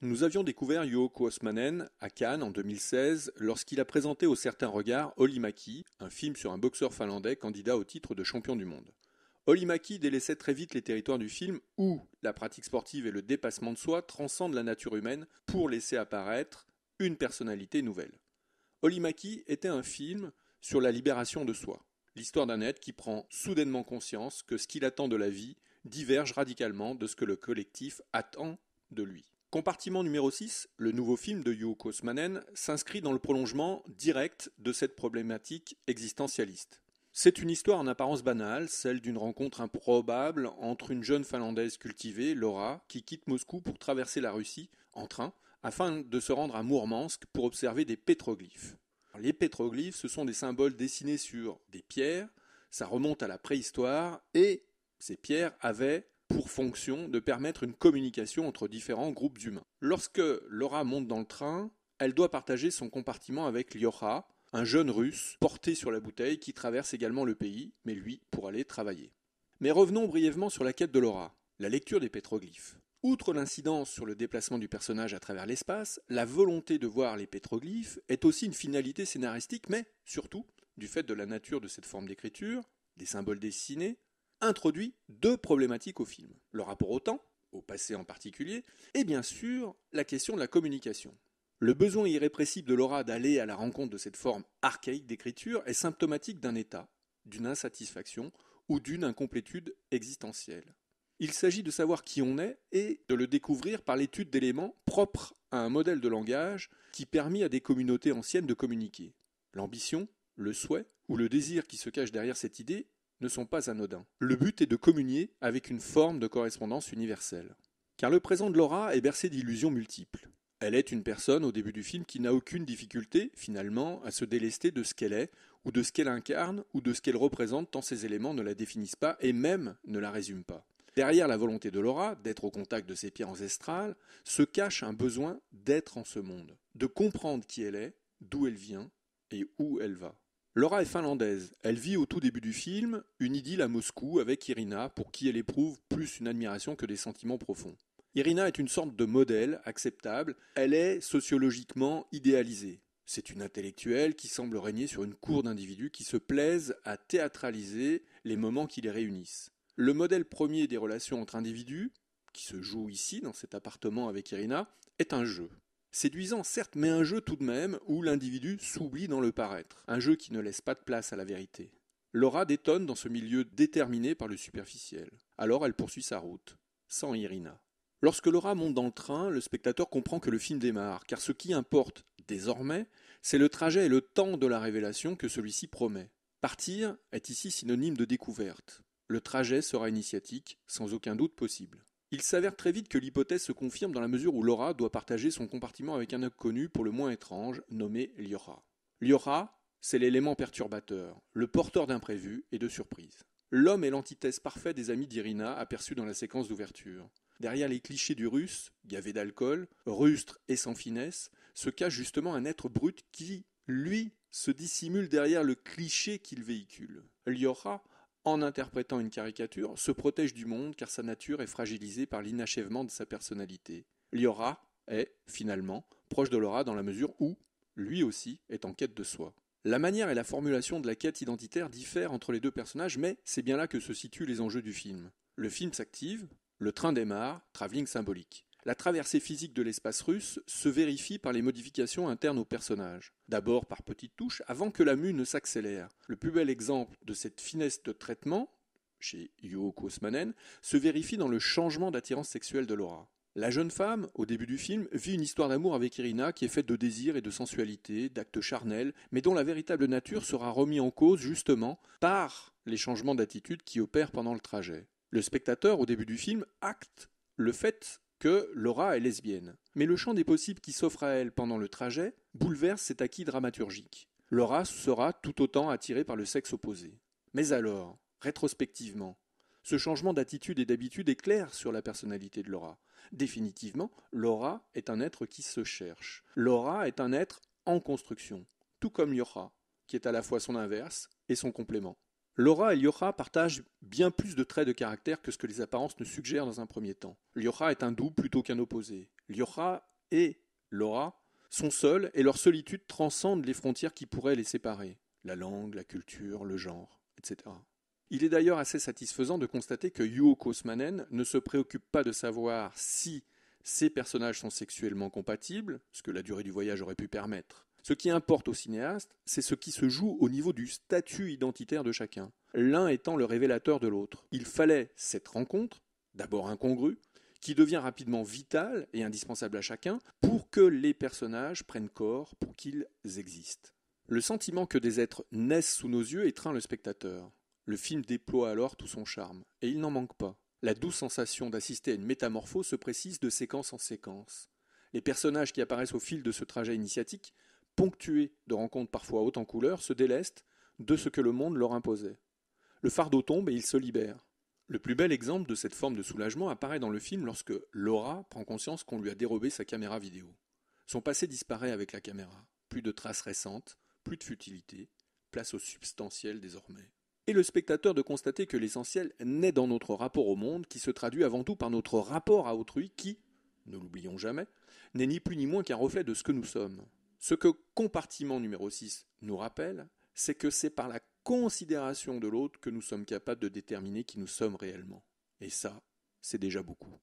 Nous avions découvert Yoko Osmanen à Cannes en 2016 lorsqu'il a présenté au certain regard Olimaki, un film sur un boxeur finlandais candidat au titre de champion du monde. Olimaki délaissait très vite les territoires du film où la pratique sportive et le dépassement de soi transcendent la nature humaine pour laisser apparaître une personnalité nouvelle. Olimaki était un film sur la libération de soi, l'histoire d'un être qui prend soudainement conscience que ce qu'il attend de la vie diverge radicalement de ce que le collectif attend de lui. Compartiment numéro 6, le nouveau film de Yuo Kosmanen, s'inscrit dans le prolongement direct de cette problématique existentialiste. C'est une histoire en apparence banale, celle d'une rencontre improbable entre une jeune Finlandaise cultivée, Laura, qui quitte Moscou pour traverser la Russie en train afin de se rendre à Mourmansk pour observer des pétroglyphes. Les pétroglyphes, ce sont des symboles dessinés sur des pierres, ça remonte à la préhistoire et ces pierres avaient pour fonction de permettre une communication entre différents groupes humains. Lorsque Laura monte dans le train, elle doit partager son compartiment avec Lyora, un jeune russe porté sur la bouteille qui traverse également le pays, mais lui pour aller travailler. Mais revenons brièvement sur la quête de Laura, la lecture des pétroglyphes. Outre l'incidence sur le déplacement du personnage à travers l'espace, la volonté de voir les pétroglyphes est aussi une finalité scénaristique, mais surtout, du fait de la nature de cette forme d'écriture, des symboles dessinés, introduit deux problématiques au film. Le rapport au temps, au passé en particulier, et bien sûr la question de la communication. Le besoin irrépressible de Laura d'aller à la rencontre de cette forme archaïque d'écriture est symptomatique d'un état, d'une insatisfaction ou d'une incomplétude existentielle. Il s'agit de savoir qui on est et de le découvrir par l'étude d'éléments propres à un modèle de langage qui permit à des communautés anciennes de communiquer. L'ambition, le souhait ou le désir qui se cache derrière cette idée ne sont pas anodins. Le but est de communier avec une forme de correspondance universelle. Car le présent de Laura est bercé d'illusions multiples. Elle est une personne au début du film qui n'a aucune difficulté, finalement, à se délester de ce qu'elle est, ou de ce qu'elle incarne, ou de ce qu'elle représente tant ces éléments ne la définissent pas et même ne la résument pas. Derrière la volonté de Laura d'être au contact de ses pierres ancestrales se cache un besoin d'être en ce monde, de comprendre qui elle est, d'où elle vient et où elle va. Laura est finlandaise. Elle vit au tout début du film une idylle à Moscou avec Irina, pour qui elle éprouve plus une admiration que des sentiments profonds. Irina est une sorte de modèle acceptable. Elle est sociologiquement idéalisée. C'est une intellectuelle qui semble régner sur une cour d'individus qui se plaisent à théâtraliser les moments qui les réunissent. Le modèle premier des relations entre individus, qui se joue ici dans cet appartement avec Irina, est un jeu. Séduisant certes, mais un jeu tout de même où l'individu s'oublie dans le paraître, un jeu qui ne laisse pas de place à la vérité. Laura détonne dans ce milieu déterminé par le superficiel. Alors elle poursuit sa route, sans Irina. Lorsque Laura monte dans le train, le spectateur comprend que le film démarre, car ce qui importe, désormais, c'est le trajet et le temps de la révélation que celui-ci promet. Partir est ici synonyme de découverte. Le trajet sera initiatique, sans aucun doute possible. Il s'avère très vite que l'hypothèse se confirme dans la mesure où Laura doit partager son compartiment avec un inconnu pour le moins étrange, nommé Liora. Liora, c'est l'élément perturbateur, le porteur d'imprévus et de surprises. L'homme est l'antithèse parfaite des amis d'Irina aperçus dans la séquence d'ouverture. Derrière les clichés du russe, gavé d'alcool, rustre et sans finesse, se cache justement un être brut qui, lui, se dissimule derrière le cliché qu'il véhicule. Lyora en interprétant une caricature, se protège du monde car sa nature est fragilisée par l'inachèvement de sa personnalité. Liora est, finalement, proche de Laura dans la mesure où, lui aussi, est en quête de soi. La manière et la formulation de la quête identitaire diffèrent entre les deux personnages, mais c'est bien là que se situent les enjeux du film. Le film s'active, le train démarre, travelling symbolique la traversée physique de l'espace russe se vérifie par les modifications internes au personnages. D'abord par petites touches, avant que la mue ne s'accélère. Le plus bel exemple de cette finesse de traitement, chez Yuko Osmanen, se vérifie dans le changement d'attirance sexuelle de Laura. La jeune femme, au début du film, vit une histoire d'amour avec Irina qui est faite de désirs et de sensualité, d'actes charnels, mais dont la véritable nature sera remise en cause justement par les changements d'attitude qui opèrent pendant le trajet. Le spectateur, au début du film, acte le fait que Laura est lesbienne. Mais le champ des possibles qui s'offre à elle pendant le trajet bouleverse cet acquis dramaturgique. Laura sera tout autant attirée par le sexe opposé. Mais alors, rétrospectivement, ce changement d'attitude et d'habitude est clair sur la personnalité de Laura. Définitivement, Laura est un être qui se cherche. Laura est un être en construction, tout comme Yora, qui est à la fois son inverse et son complément. Laura et Yura partagent bien plus de traits de caractère que ce que les apparences ne suggèrent dans un premier temps. L'Yocha est un doux plutôt qu'un opposé. L'yocha et Laura sont seuls et leur solitude transcende les frontières qui pourraient les séparer. La langue, la culture, le genre, etc. Il est d'ailleurs assez satisfaisant de constater que Yuo Kosmanen ne se préoccupe pas de savoir si ces personnages sont sexuellement compatibles, ce que la durée du voyage aurait pu permettre, ce qui importe au cinéaste, c'est ce qui se joue au niveau du statut identitaire de chacun, l'un étant le révélateur de l'autre. Il fallait cette rencontre, d'abord incongrue, qui devient rapidement vitale et indispensable à chacun pour que les personnages prennent corps, pour qu'ils existent. Le sentiment que des êtres naissent sous nos yeux étreint le spectateur. Le film déploie alors tout son charme, et il n'en manque pas. La douce sensation d'assister à une métamorphose se précise de séquence en séquence. Les personnages qui apparaissent au fil de ce trajet initiatique ponctué de rencontres parfois hautes en couleur, se délestent de ce que le monde leur imposait. Le fardeau tombe et ils se libèrent. Le plus bel exemple de cette forme de soulagement apparaît dans le film lorsque Laura prend conscience qu'on lui a dérobé sa caméra vidéo. Son passé disparaît avec la caméra. Plus de traces récentes, plus de futilité, place au substantiel désormais. Et le spectateur de constater que l'essentiel naît dans notre rapport au monde, qui se traduit avant tout par notre rapport à autrui, qui, ne l'oublions jamais, n'est ni plus ni moins qu'un reflet de ce que nous sommes. Ce que compartiment numéro 6 nous rappelle, c'est que c'est par la considération de l'autre que nous sommes capables de déterminer qui nous sommes réellement. Et ça, c'est déjà beaucoup.